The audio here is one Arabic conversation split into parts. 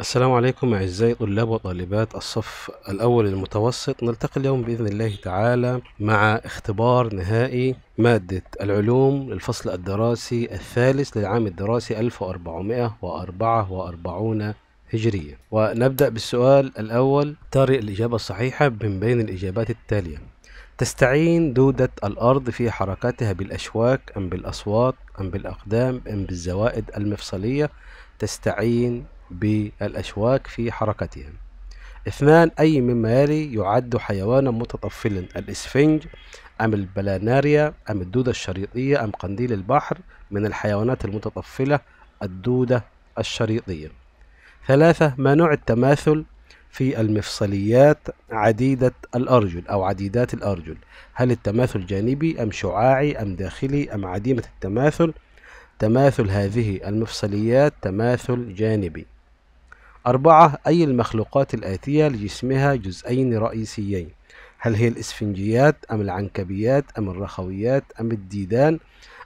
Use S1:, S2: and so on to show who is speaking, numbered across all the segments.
S1: السلام عليكم أعزائي طلاب وطالبات الصف الأول المتوسط نلتقي اليوم بإذن الله تعالى مع اختبار نهائي مادة العلوم للفصل الدراسي الثالث للعام الدراسي 1444 هجرية ونبدأ بالسؤال الأول طرق الإجابة الصحيحة من بين الإجابات التالية تستعين دودة الأرض في حركاتها بالأشواك أم بالأصوات أم بالأقدام أم بالزوائد المفصلية تستعين بالأشواك في حركتهم اثنان أي مما يلي يعد حيوانا متطفلا الإسفنج أم البلاناريا أم الدودة الشريطية أم قنديل البحر من الحيوانات المتطفلة الدودة الشريطية ثلاثة ما نوع التماثل في المفصليات عديدة الأرجل أو عديدات الأرجل هل التماثل جانبي أم شعاعي أم داخلي أم عديمة التماثل تماثل هذه المفصليات تماثل جانبي أربعة أي المخلوقات الآتية لجسمها جزئين رئيسيين هل هي الإسفنجيات أم العنكبيات أم الرخويات أم الديدان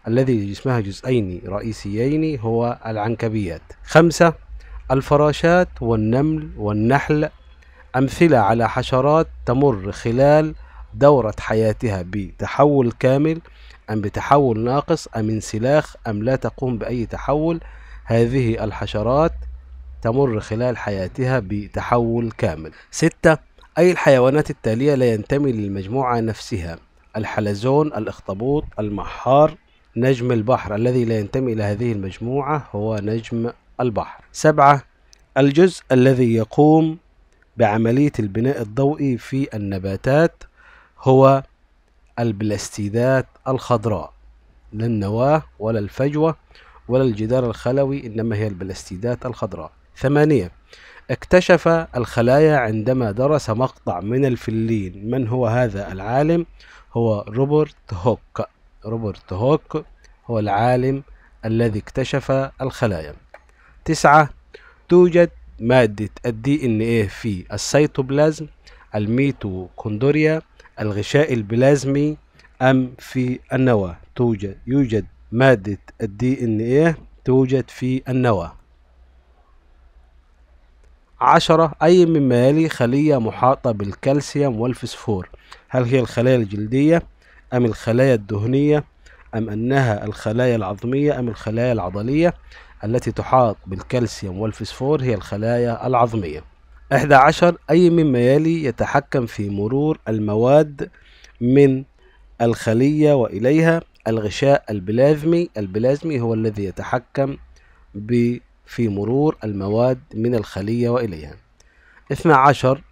S1: الذي لجسمها جزئين رئيسيين هو العنكبيات خمسة الفراشات والنمل والنحل أمثلة على حشرات تمر خلال دورة حياتها بتحول كامل أم بتحول ناقص أم انسلاخ أم لا تقوم بأي تحول هذه الحشرات تمر خلال حياتها بتحول كامل ستة أي الحيوانات التالية لا ينتمي للمجموعة نفسها الحلزون الأخطبوط المحار نجم البحر الذي لا ينتمي إلى هذه المجموعة هو نجم البحر سبعة الجزء الذي يقوم بعملية البناء الضوئي في النباتات هو البلاستيدات الخضراء لا النواة ولا الفجوة ولا الجدار الخلوي إنما هي البلاستيدات الخضراء ثمانية اكتشف الخلايا عندما درس مقطع من الفلين من هو هذا العالم هو روبرت هوك روبرت هوك هو العالم الذي اكتشف الخلايا تسعة توجد مادة الدي ان ايه في السيتوبلازم الميتوكوندريا الغشاء البلازمي أم في النواة توجد يوجد مادة الدي ان ايه توجد في النواة عشرة أي مما يلي خلية محاطة بالكالسيوم والفسفور هل هي الخلايا الجلدية أم الخلايا الدهنية أم أنها الخلايا العظمية أم الخلايا العضلية التي تحاط بالكالسيوم والفسفور هي الخلايا العظمية 11 أي مما يلي يتحكم في مرور المواد من الخلية وإليها الغشاء البلازمي البلازمي هو الذي يتحكم ب في مرور المواد من الخلية وإليها 12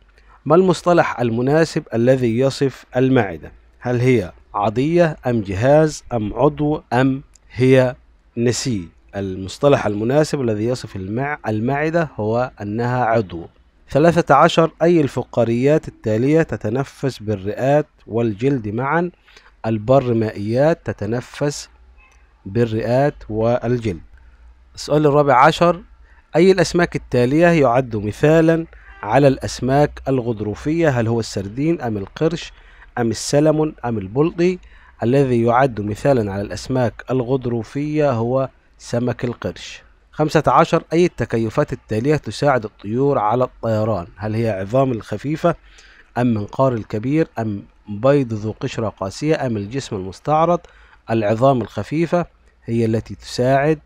S1: ما المصطلح المناسب الذي يصف المعدة هل هي عضية أم جهاز أم عضو أم هي نسي المصطلح المناسب الذي يصف المع المعدة هو أنها عضو 13 أي الفقاريات التالية تتنفس بالرئات والجلد معا البرمائيات تتنفس بالرئات والجلد السؤال الرابع عشر أي الأسماك التالية يعد مثالا على الأسماك الغضروفية هل هو السردين أم القرش أم السلمون أم البلطي الذي يعد مثالا على الأسماك الغضروفية هو سمك القرش خمسة عشر أي التكيفات التالية تساعد الطيور على الطيران هل هي عظام الخفيفة أم منقار الكبير أم بيض ذو قشرة قاسية أم الجسم المستعرض العظام الخفيفة هي التي تساعد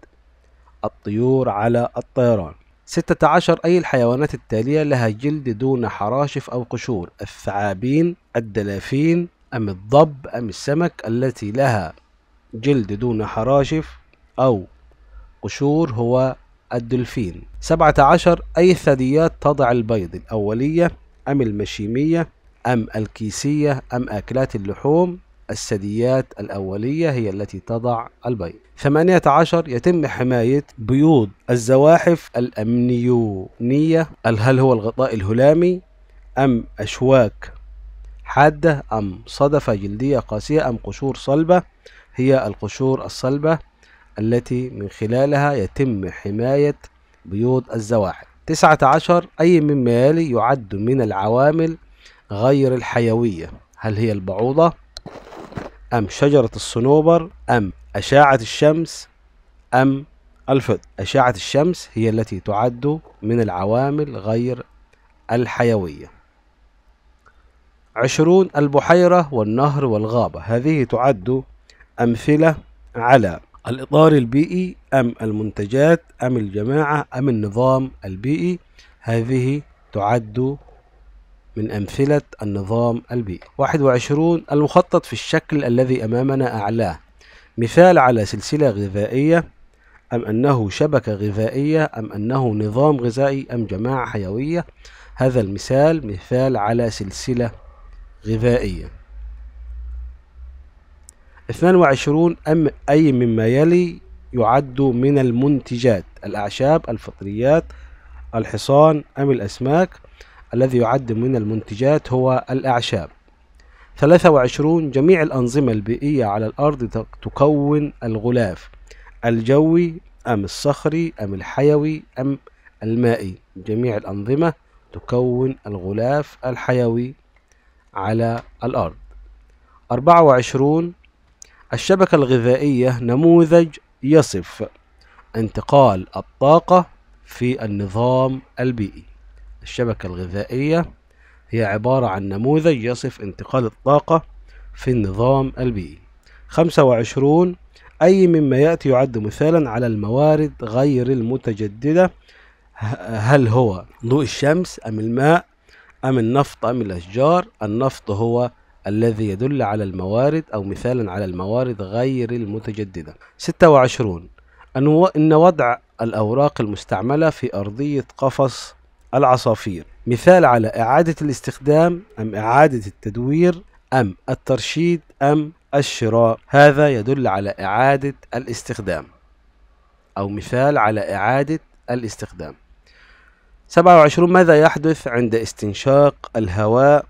S1: الطيور على الطيران 16 أي الحيوانات التالية لها جلد دون حراشف أو قشور الثعابين الدلافين أم الضب أم السمك التي لها جلد دون حراشف أو قشور هو الدلفين 17 أي الثدييات تضع البيض الأولية أم المشيمية أم الكيسية أم أكلات اللحوم الثدييات الأولية هي التي تضع البيض 18 يتم حماية بيوض الزواحف الأمنيونية هل هو الغطاء الهلامي أم أشواك حادة أم صدفة جلدية قاسية أم قشور صلبة هي القشور الصلبة التي من خلالها يتم حماية بيوض الزواحف 19 أي مما يلي يعد من العوامل غير الحيوية هل هي البعوضة أم شجرة الصنوبر أم أشعة الشمس أم الفض أشعة الشمس هي التي تعد من العوامل غير الحيوية عشرون البحيرة والنهر والغابة هذه تعد أمثلة على الإطار البيئي أم المنتجات أم الجماعة أم النظام البيئي هذه تعد من أمثلة النظام البيئي 21 المخطط في الشكل الذي أمامنا أعلاه مثال على سلسلة غذائية أم أنه شبكة غذائية أم أنه نظام غذائي أم جماعة حيوية هذا المثال مثال على سلسلة غذائية 22 أم أي مما يلي يعد من المنتجات الأعشاب الفطريات الحصان أم الأسماك الذي يعد من المنتجات هو الأعشاب 23 جميع الأنظمة البيئية على الأرض تكون الغلاف الجوي أم الصخري أم الحيوي أم المائي جميع الأنظمة تكون الغلاف الحيوي على الأرض 24 الشبكة الغذائية نموذج يصف انتقال الطاقة في النظام البيئي الشبكة الغذائية هي عبارة عن نموذج يصف انتقال الطاقة في النظام البيئي 25 أي مما يأتي يعد مثالا على الموارد غير المتجددة هل هو ضوء الشمس أم الماء أم النفط أم الأشجار النفط هو الذي يدل على الموارد أو مثالا على الموارد غير المتجددة 26 أن وضع الأوراق المستعملة في أرضية قفص العصافير مثال على إعادة الاستخدام أم إعادة التدوير أم الترشيد أم الشراء هذا يدل على إعادة الاستخدام أو مثال على إعادة الاستخدام 27 ماذا يحدث عند استنشاق الهواء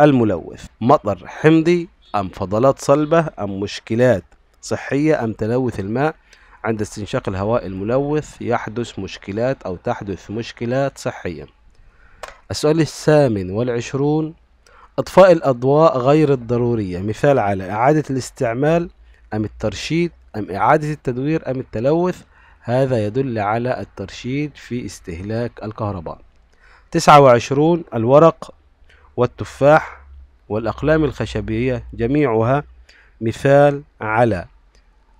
S1: الملوث مطر حمضي أم فضلات صلبة أم مشكلات صحية أم تلوث الماء عند استنشاق الهواء الملوث يحدث مشكلات أو تحدث مشكلات صحية السؤال الثامن والعشرون إطفاء الأضواء غير الضرورية مثال على إعادة الاستعمال أم الترشيد أم إعادة التدوير أم التلوث هذا يدل على الترشيد في استهلاك الكهرباء تسعة وعشرون الورق والتفاح والأقلام الخشبية جميعها مثال على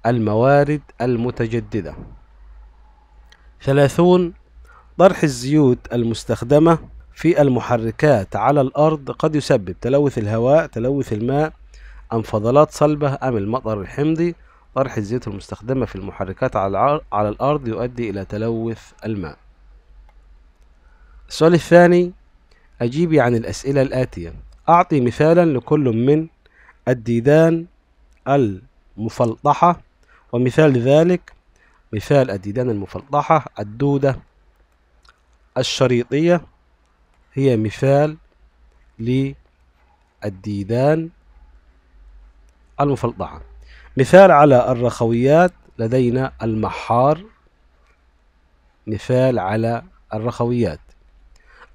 S1: الموارد المتجددة ثلاثون طرح الزيوت المستخدمة في المحركات على الأرض قد يسبب تلوث الهواء تلوث الماء أم فضلات صلبة أم المطر الحمضي طرح الزيوت المستخدمة في المحركات على الأرض يؤدي إلى تلوث الماء السؤال الثاني أجيبي يعني عن الأسئلة الآتية أعطي مثالا لكل من الديدان المفلطحة ومثال ذلك مثال الديدان المفلطحة الدودة الشريطية هي مثال للديدان المفلطحة مثال على الرخويات لدينا المحار مثال على الرخويات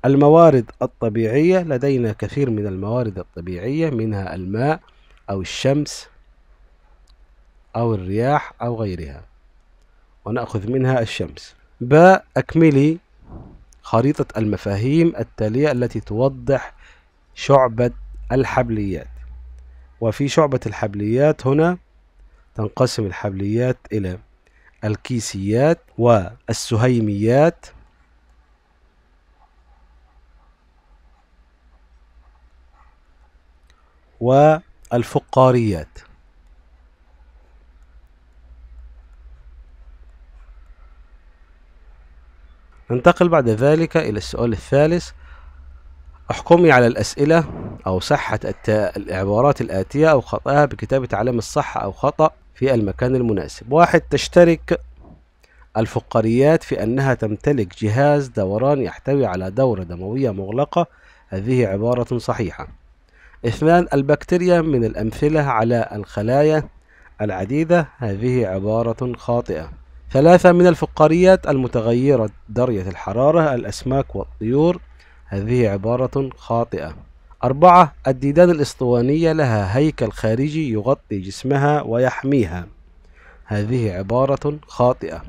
S1: الموارد الطبيعية لدينا كثير من الموارد الطبيعية منها الماء أو الشمس أو الرياح أو غيرها ونأخذ منها الشمس باء أكملي خريطة المفاهيم التالية التي توضح شعبة الحبليات وفي شعبة الحبليات هنا تنقسم الحبليات إلى الكيسيات والسهيميات والفقاريات ننتقل بعد ذلك إلى السؤال الثالث احكمي على الأسئلة أو صحة العبارات الآتية أو خطأها بكتابة علامة صح أو خطأ في المكان المناسب واحد تشترك الفقريات في أنها تمتلك جهاز دوران يحتوي على دورة دموية مغلقة هذه عبارة صحيحة اثنان البكتيريا من الأمثلة على الخلايا العديدة هذه عبارة خاطئة ثلاثة من الفقاريات المتغيرة درجة الحرارة الأسماك والطيور هذه عبارة خاطئة أربعة الديدان الإسطوانية لها هيكل خارجي يغطي جسمها ويحميها هذه عبارة خاطئة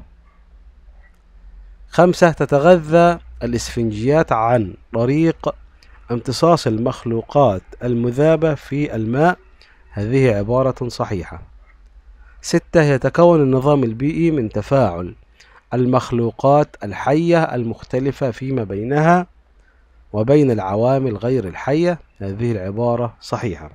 S1: خمسة تتغذى الإسفنجيات عن طريق امتصاص المخلوقات المذابة في الماء هذه عبارة صحيحة ستة يتكون النظام البيئي من تفاعل المخلوقات الحية المختلفة فيما بينها وبين العوامل غير الحية هذه العبارة صحيحة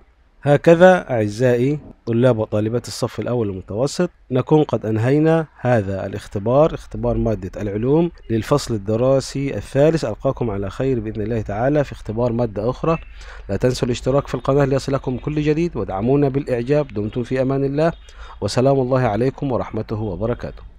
S1: هكذا أعزائي طلاب وطالبات الصف الأول المتوسط نكون قد أنهينا هذا الاختبار اختبار مادة العلوم للفصل الدراسي الثالث ألقاكم على خير بإذن الله تعالى في اختبار مادة أخرى لا تنسوا الاشتراك في القناة ليصلكم كل جديد ودعمونا بالإعجاب دمتم في أمان الله وسلام الله عليكم ورحمته وبركاته